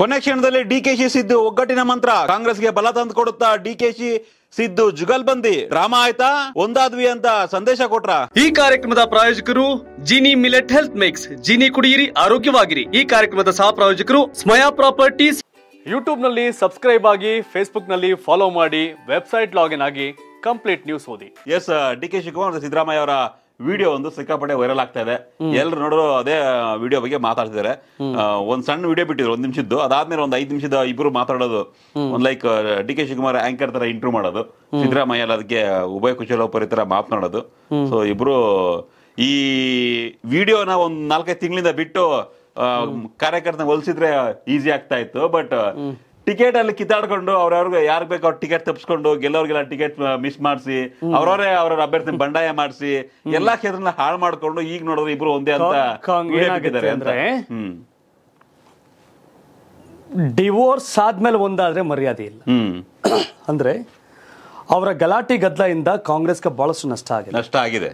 ಕೊನೆ ಕ್ಷಣದಲ್ಲಿ ಡಿಕೆಶಿ ಸಿದ್ದು ಒಗ್ಗಟ್ಟಿನ ಮಂತ್ರ ಕಾಂಗ್ರೆಸ್ಗೆ ಬಲ ತಂದುಕೊಡುತ್ತಾ ಡಿಕೆಶಿ ಸಿದ್ದು ಬಂದಿ ರಾಮ ಆಯ್ತಾ ಒಂದಾದ್ವಿ ಅಂತ ಸಂದೇಶ ಕೊಟ್ರ ಈ ಕಾರ್ಯಕ್ರಮದ ಪ್ರಾಯೋಜಕರು Jini millet health mix Jini ಕುಡಿಯಿರಿ ಆರೋಗ್ಯವಾಗಿರಿ ಈ ಕಾರ್ಯಕ್ರಮದ ಸಹ ಪ್ರಾಯೋಜಕರು ಸ್ಮಯಾ ಪ್ರಾಪರ್ಟೀಸ್ ಯೂಟ್ಯೂಬ್ ನಲ್ಲಿ ಸಬ್ಸ್ಕ್ರೈಬ್ ಆಗಿ ಫೇಸ್ಬುಕ್ ನಲ್ಲಿ ಫಾಲೋ ಮಾಡಿ ವೆಬ್ಸೈಟ್ ಲಾಗಿನ್ ಆಗಿ ಕಂಪ್ಲೀಟ್ ನ್ಯೂಸ್ ಓದಿ S D K Shivakumar Siddaramaiah ಅವರ ವಿಡಿಯೋ ಒಂದು ಸಿಕ್ಕಾಪಟ್ಟೆ ವೈರಲ್ ಆಗ್ತಾ ಇದೆ ಎಲ್ಲರೂ ನೋಡೋ ಅದೇ ವಿಡಿಯೋ ಬಗ್ಗೆ ಮಾತಾಡ್ತಿದ್ದಾರೆ ಒಂದ್ ಸಣ್ಣ ವಿಡಿಯೋ ಬಿಟ್ಟಿದ್ರು ಒಂದ್ ನಿಮಿಷದ್ದು ಅದಾದ್ಮೇಲೆ ಒಂದ್ ಐದು ನಿಮಿಷದ ಇಬ್ರು ಮಾತಾಡೋದು ಒಂದ್ like D K Shivakumar anchor ತರ ಇಂಟ್ರೂ ಮಾಡೋದು ಸಿದ್ದರಾಮಯ್ಯ ಅದಕ್ಕೆ ಉಭಯ ಕುಶಲೋಪರಿ ತರ ಮಾತನಾಡೋದು ಸೊ ಇಬ್ರು ಈ ವಿಡಿಯೋನ ಒಂದ್ ನಾಲ್ಕೈದು ತಿಂಗಳಿಂದ ಬಿಟ್ಟು ಕಾರ್ಯಕರ್ತನ ಹೊಲ್ಸಿದ್ರೆ ಈಸಿ ಆಗ್ತಾ ಇತ್ತು ಬಟ್ ಟಿಕೆಟ್ ಅಲ್ಲಿ ಕಿತ್ತಾಡ್ಕೊಂಡು ಅವ್ರವ್ರಿಗೆ ಯಾರು ಬೇಕು ಅವ್ರ ಟಿಕೆಟ್ ತಪ್ಸ್ಕೊಂಡು ಗೆಲ್ಲೋರ್ಗೆಲ್ಲ ಟಿಕೆಟ್ ಮಿಸ್ ಮಾಡಿಸಿ ಅವ್ರವರೇ ಅವ್ರ ಅಭ್ಯರ್ಥಿ ಬಂಡಾಯ ಮಾಡಿಸಿ ಎಲ್ಲಾ ಕ್ಷೇತ್ರನ ಹಾಳು ಮಾಡ್ಕೊಂಡು ಈಗ ನೋಡಿದ್ರೆ ಇಬ್ರು ಒಂದೇ ಅಂತ ಅಂದ್ರೆ ಡಿವೋರ್ಸ್ ಆದ್ಮೇಲೆ ಒಂದಾದ್ರೆ ಮರ್ಯಾದೆ ಇಲ್ಲ ಅಂದ್ರೆ ಅವರ ಗಲಾಟೆ ಗದ್ದಲಿಂದ ಕಾಂಗ್ರೆಸ್ಗೆ ಬಹಳಷ್ಟು ನಷ್ಟ ಆಗಿದೆ ನಷ್ಟ ಆಗಿದೆ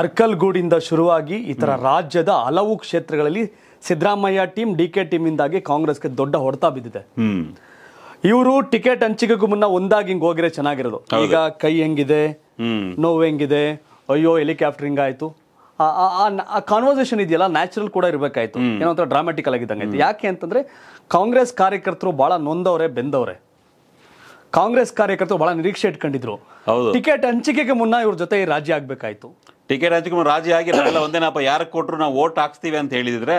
ಅರ್ಕಲ್ಗೂಡಿಂದ ಶುರುವಾಗಿ ಇತರ ರಾಜ್ಯದ ಹಲವು ಕ್ಷೇತ್ರಗಳಲ್ಲಿ ಸಿದ್ದರಾಮಯ್ಯ ಟೀಮ್ ಡಿ ಕೆ ಇಂದಾಗಿ ಕಾಂಗ್ರೆಸ್ಗೆ ದೊಡ್ಡ ಹೊಡೆತ ಬಿದ್ದಿದೆ ಇವರು ಟಿಕೆಟ್ ಹಂಚಿಕೆಗೂ ಮುನ್ನ ಒಂದಾಗಿ ಹಿಂಗ್ ಹೋಗಿರೋ ಚೆನ್ನಾಗಿರೋದು ಈಗ ಕೈ ಹೆಂಗಿದೆ ನೋವು ಹೆಂಗಿದೆ ಅಯ್ಯೋ ಹೆಲಿಕಾಪ್ಟರಿಂಗ್ ಆಯ್ತು ಆ ಕಾನ್ವರ್ಸೇಷನ್ ಇದೆಯಲ್ಲ ನ್ಯಾಚುರಲ್ ಕೂಡ ಇರಬೇಕಾಯ್ತು ಏನೋ ಒಂಥರ ಡ್ರಾಮ್ಯಾಟಿಕಲ್ ಆಗಿದ್ದಂಗೆ ಯಾಕೆ ಅಂತಂದ್ರೆ ಕಾಂಗ್ರೆಸ್ ಕಾರ್ಯಕರ್ತರು ಬಹಳ ನೊಂದವ್ರೆ ಬೆಂದವ್ರೆ ಕಾಂಗ್ರೆಸ್ ಕಾರ್ಯಕರ್ತರು ಬಹಳ ನಿರೀಕ್ಷೆ ಇಟ್ಕೊಂಡಿದ್ರು ಟಿಕೆಟ್ ಹಂಚಿಕೆಗೆ ಮುನ್ನ ಇವ್ರ ಜೊತೆ ರಾಜಿ ಆಗ್ಬೇಕಾಯ್ತು ಟಿಕೆಟ್ ಹಂಚಿಕೆ ರಾಜಿ ಆಗಿರಲ್ಲ ಒಂದೇನಪ್ಪ ಯಾರು ಕೊಟ್ರು ನಾವು ಓಟ್ ಹಾಕ್ಸ್ತೀವಿ ಅಂತ ಹೇಳಿದ್ರೆ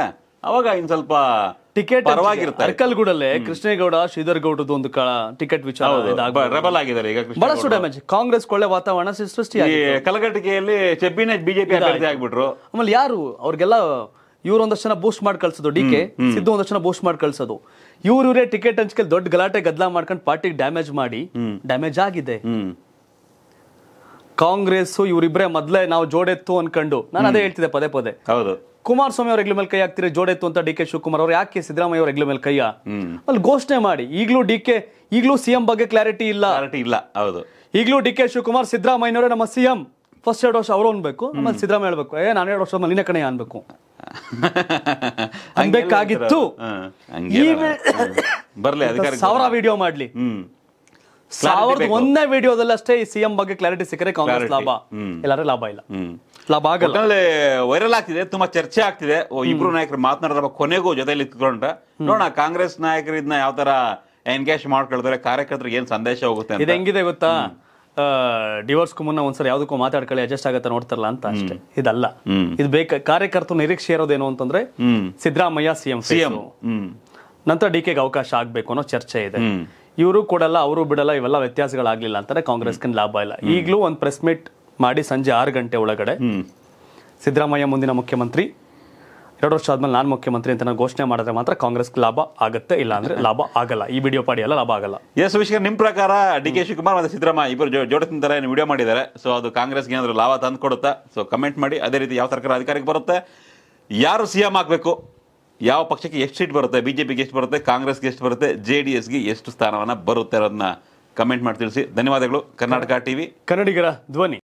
ಅವಾಗ ಇನ್ ಸ್ವಲ್ಪ ಟಿಕೆಟ್ ಪರವಾಗಿ ಅರ್ಕಲ್ಗೂಡಲ್ಲೇ ಕೃಷ್ಣೇಗೌಡ ಶ್ರೀಧರ್ ಗೌಡದ ಒಂದು ಟಿಕೆಟ್ ವಿಚಾರ ರೆಬಲ್ ಆಗಿದ್ದಾರೆ ಈಗ ಬಹಳಷ್ಟು ಡ್ಯಾಮೇಜ್ ಕಾಂಗ್ರೆಸ್ ಕೊಳ್ಳೆ ವಾತಾವರಣ ಸೃಷ್ಟಿ ಕಲಘಟಿಕೆಯಲ್ಲಿ ಚೆಬ್ಬಿನ ಬಿಜೆಪಿ ಆಗ್ಬಿಟ್ರು ಆಮೇಲೆ ಯಾರು ಅವ್ರಿಗೆಲ್ಲ ಇವ್ರು ಒಂದಷ್ಟು ಜನ ಬೂಸ್ಟ್ ಮಾಡಿ ಕಳ್ಸೋದು ಡಿ ಕೆ ಸಿದ್ದು ಒಂದಷ್ಟು ಜನ ಬೂಸ್ಟ್ ಮಾಡಿ ಕಳ್ಸೋದು ಇವ್ರ ಇವರೇ ಟಿಕೆಟ್ ಹಂಚ್ಕೆ ದೊಡ್ಡ ಗಲಾಟೆ ಗದ್ದಲ ಮಾಡ್ಕೊಂಡು ಪಾರ್ಟಿಗೆ ಡ್ಯಾಮೇಜ್ ಮಾಡಿ ಡ್ಯಾಮೇಜ್ ಆಗಿದೆ ಕಾಂಗ್ರೆಸ್ ಇವರಿಬ್ರೆ ಮೊದ್ಲೇ ನಾವು ಜೋಡೆತ್ತು ಅನ್ಕೊಂಡು ನಾನು ಅದೇ ಹೇಳ್ತಿದ್ದೆ ಪದೇ ಪದೇ ಹೌದು ಕುಮಾರಸ್ವಾಮಿ ಅವ್ರ ಹೆಗ್ಲ ಮೇಲೆ ಕೈ ಹಾಕ್ತಿರ ಜೋಡೆತ್ತು ಅಂತ ಡಿ ಕೆ ಶಿವಕುಮಾರ್ ಅವ್ರು ಯಾಕೆ ಸಿದ್ದರಾಮಯ್ಯ ಅವ್ರ ಹೆಗ್ಲ ಮೇಲೆ ಕೈಯ ಅಲ್ಲಿ ಘೋಷಣೆ ಮಾಡಿ ಈಗಲೂ ಡಿ ಕೆ ಈಗಲೂ ಸಿಎಂ ಬಗ್ಗೆ ಕ್ಲಾರಿಟಿ ಇಲ್ಲ ಕ್ಲಾರಿಟಿ ಇಲ್ಲ ಹೌದು ಈಗಲೂ ಡಿ ಕೆ ಶಿವಕುಮಾರ್ ಸಿದ್ದರಾಮಯ್ಯವರೇ ನಮ್ಮ ಸಿಎಂ ಫಸ್ಟ್ ಎರಡು ವರ್ಷ ಅವರು ಅನ್ಬೇಕು ಆಮೇಲೆ ಸಿದ್ದರಾಮಯ್ಯ ಹೇಳ್ಬೇಕು ಏ ನಾನು ಎರಡು ವರ್ಷ ಮಲ್ಲಿನ ಕಣೆ ಅನ್ಬೇಕು ಅನ್ಬೇಕಾಗಿತ್ತು ಬರ್ಲಿ ಸಾವಿರ ವಿಡಿಯೋ ಮಾಡ್ಲಿ ಸಾವಿರದ ಒಂದನೇ ವಿಡಿಯೋದಲ್ಲಿ ಅಷ್ಟೇ ಈ ಸಿಎಂ ಬಗ್ಗೆ ಕ್ಲಾರಿಟಿ ಸಿಕ್ಕರೆ ಕಾಂಗ್ರೆಸ್ ಲಾಭ ಎಲ್ಲಾರು ಲಾಭ ಇಲ್ಲ ಲಾಭ ಆಗಲ್ಲ ವೈರಲ್ ಆಗ್ತಿದೆ ತುಂಬಾ ಚರ್ಚೆ ಆಗ್ತಿದೆ ಇಬ್ರು ನಾಯಕರು ಮಾತನಾಡಿದ ಕೊನೆಗೂ ಜೊತೆಲಿ ಇತ್ಕೊಂಡ್ರೆ ನೋಡೋಣ ಕಾಂಗ್ರೆಸ್ ನಾಯಕರ ಇದನ್ನ ಯಾವ ತರ ಎನ್ಗೇಜ್ ಮಾಡ್ಕೊಳ್ತಾರೆ ಕಾರ್ಯಕರ್ತರಿಗೆ ಏನ್ ಸಂದೇಶ ಹೋಗುತ್ತೆ ಇದು ಹೆಂಗಿದೆ ಗೊತ್ತಾ ಡಿವೋರ್ಸ್ ಮುನ್ನ ಒಂದ್ಸರಿ ಯಾವ್ದಕ್ಕೂ ಮಾತಾಡ್ಕೊಳ್ಳಿ ಅಡ್ಜಸ್ಟ್ ಆಗತ್ತ ನೋಡ್ತಾರಲ್ಲ ಅಂತ ಅಷ್ಟೇ ಇದಲ್ಲ ಇದು ಬೇಕ ಕಾರ್ಯಕರ್ತರು ನಿರೀಕ್ಷೆ ಇರೋದೇನು ಅಂತಂದ್ರೆ ಸಿದ್ದರಾಮಯ್ಯ ಸಿಎಂ ಸಿಎಂ ನಂತರ ಡಿ ಕೆಗೆ ಅವಕಾಶ ಆಗ್ಬೇಕು ಅನ್ನೋ ಚರ್ಚೆ ಇದೆ ಇವರು ಕೊಡಲ್ಲ ಅವರು ಬಿಡಲ್ಲ ಇವೆಲ್ಲ ವ್ಯತ್ಯಾಸಗಳಾಗಲಿಲ್ಲ ಅಂತಾರೆ ಕಾಂಗ್ರೆಸ್ಗೆ ಲಾಭ ಇಲ್ಲ ಈಗಲೂ ಒಂದು ಪ್ರೆಸ್ ಮೀಟ್ ಮಾಡಿ ಸಂಜೆ ಆರು ಗಂಟೆ ಒಳಗಡೆ ಸಿದ್ದರಾಮಯ್ಯ ಮುಂದಿನ ಮುಖ್ಯಮಂತ್ರಿ ಎರಡು ವರ್ಷ ಆದ್ಮೇಲೆ ನಾನು ಮುಖ್ಯಮಂತ್ರಿ ಅಂತ ಘೋಷಣೆ ಮಾಡಿದ್ರೆ ಮಾತ್ರ ಕಾಂಗ್ರೆಸ್ಗೆ ಲಾಭ ಆಗುತ್ತೆ ಇಲ್ಲ ಅಂದ್ರೆ ಲಾಭ ಆಗಲ್ಲ ಈ ವಿಡಿಯೋ ಪಾಡಿ ಎಲ್ಲ ಲಾಭ ಆಗಲ್ಲ ಎಸ್ ವಿಶ್ವ ನಿಮ್ಮ ಪ್ರಕಾರ ಡಿ ಕೆ ಶಿವಕುಮಾರ್ ಮತ್ತು ಸಿದ್ದರಾಮಯ್ಯ ಇಬ್ಬರು ಜೋಡಿ ತಿಂತಾರೆ ವಿಡಿಯೋ ಮಾಡಿದ್ದಾರೆ ಸೊ ಅದು ಕಾಂಗ್ರೆಸ್ಗೆ ಏನಾದರೂ ಲಾಭ ತಂದು ಕೊಡುತ್ತಾ ಸೊ ಕಮೆಂಟ್ ಮಾಡಿ ಅದೇ ರೀತಿ ಯಾವ ಸರ್ಕಾರ ಅಧಿಕಾರಕ್ಕೆ ಬರುತ್ತೆ ಯಾರು ಸಿ ಎಂ ಆಗಬೇಕು ಯಾವ ಪಕ್ಷಕ್ಕೆ ಎಷ್ಟು ಸೀಟ್ ಬರುತ್ತೆ ಬಿ ಜೆ ಪಿಗೆ ಎಷ್ಟು ಬರುತ್ತೆ ಕಾಂಗ್ರೆಸ್ಗೆ ಎಷ್ಟು ಬರುತ್ತೆ ಜೆ ಡಿ ಎಸ್ಗೆ ಎಷ್ಟು ಸ್ಥಾನವನ್ನು ಬರುತ್ತೆ ಅನ್ನೋದನ್ನ ಕಮೆಂಟ್ ಮಾಡಿ ತಿಳಿಸಿ ಧನ್ಯವಾದಗಳು ಕರ್ನಾಟಕ ಟಿವಿ ಕನ್ನಡಿಗರ ಧ್ವನಿ